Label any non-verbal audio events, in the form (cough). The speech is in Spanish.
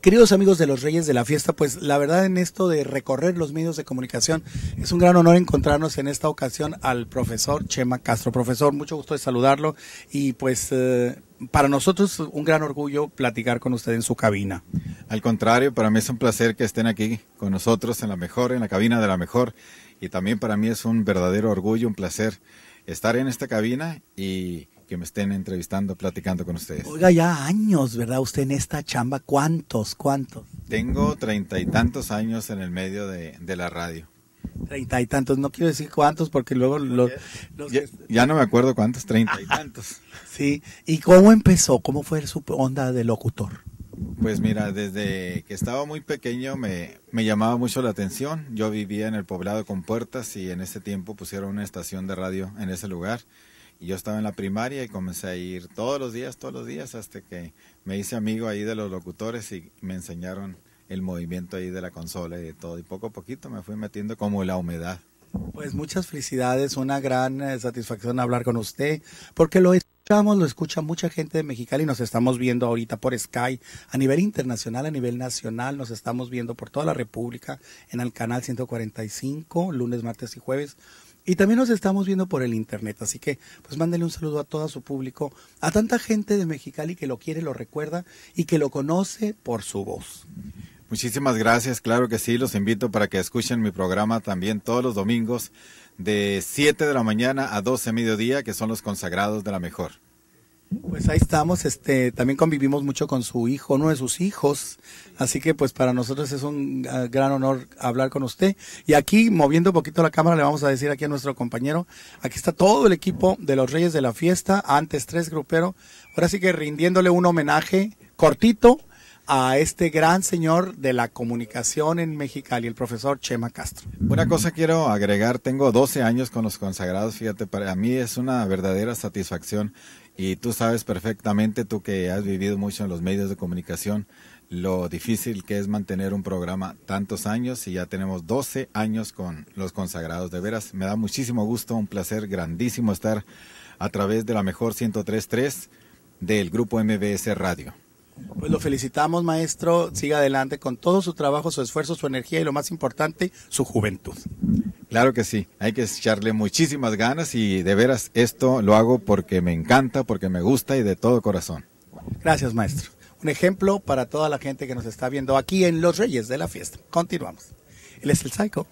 Queridos amigos de los Reyes de la Fiesta, pues la verdad en esto de recorrer los medios de comunicación es un gran honor encontrarnos en esta ocasión al profesor Chema Castro. Profesor, mucho gusto de saludarlo y pues eh, para nosotros un gran orgullo platicar con usted en su cabina. Al contrario, para mí es un placer que estén aquí con nosotros en la mejor, en la cabina de la mejor y también para mí es un verdadero orgullo, un placer estar en esta cabina y que me estén entrevistando, platicando con ustedes. Oiga, ya años, ¿verdad? Usted en esta chamba, ¿cuántos, cuántos? Tengo treinta y tantos años en el medio de, la radio. Treinta y tantos, no quiero decir cuántos porque luego los... Ya, no me acuerdo cuántos, treinta y (laughs) tantos. sí, ¿y cómo empezó? ¿Cómo fue su onda de locutor? Pues mira, desde que estaba muy pequeño me, me, llamaba mucho la atención. Yo vivía en el poblado con puertas y en ese tiempo pusieron una estación de radio en ese lugar yo estaba en la primaria y comencé a ir todos los días, todos los días, hasta que me hice amigo ahí de los locutores y me enseñaron el movimiento ahí de la consola y de todo. Y poco a poquito me fui metiendo como la humedad. Pues muchas felicidades, una gran eh, satisfacción hablar con usted, porque lo escuchamos, lo escucha mucha gente de Mexicali, nos estamos viendo ahorita por Sky, a nivel internacional, a nivel nacional, nos estamos viendo por toda la República, en el canal 145, lunes, martes y jueves. Y también nos estamos viendo por el internet, así que pues mándele un saludo a todo su público, a tanta gente de Mexicali que lo quiere, lo recuerda y que lo conoce por su voz. Muchísimas gracias, claro que sí, los invito para que escuchen mi programa también todos los domingos de 7 de la mañana a 12 mediodía, que son los consagrados de la mejor. Pues ahí estamos, este, también convivimos mucho con su hijo, uno de sus hijos, así que pues para nosotros es un ah, gran honor hablar con usted. Y aquí, moviendo un poquito la cámara, le vamos a decir aquí a nuestro compañero, aquí está todo el equipo de los Reyes de la Fiesta, antes tres gruperos, ahora sí que rindiéndole un homenaje cortito, a este gran señor de la comunicación en Mexicali, el profesor Chema Castro. Una cosa quiero agregar, tengo 12 años con los consagrados, fíjate, para mí es una verdadera satisfacción y tú sabes perfectamente, tú que has vivido mucho en los medios de comunicación, lo difícil que es mantener un programa tantos años y ya tenemos 12 años con los consagrados. De veras, me da muchísimo gusto, un placer grandísimo estar a través de la mejor 103.3 del grupo MBS Radio. Pues lo felicitamos, maestro. Siga adelante con todo su trabajo, su esfuerzo, su energía y lo más importante, su juventud. Claro que sí, hay que echarle muchísimas ganas y de veras esto lo hago porque me encanta, porque me gusta y de todo corazón. Gracias, maestro. Un ejemplo para toda la gente que nos está viendo aquí en Los Reyes de la Fiesta. Continuamos. Él es el Psycho.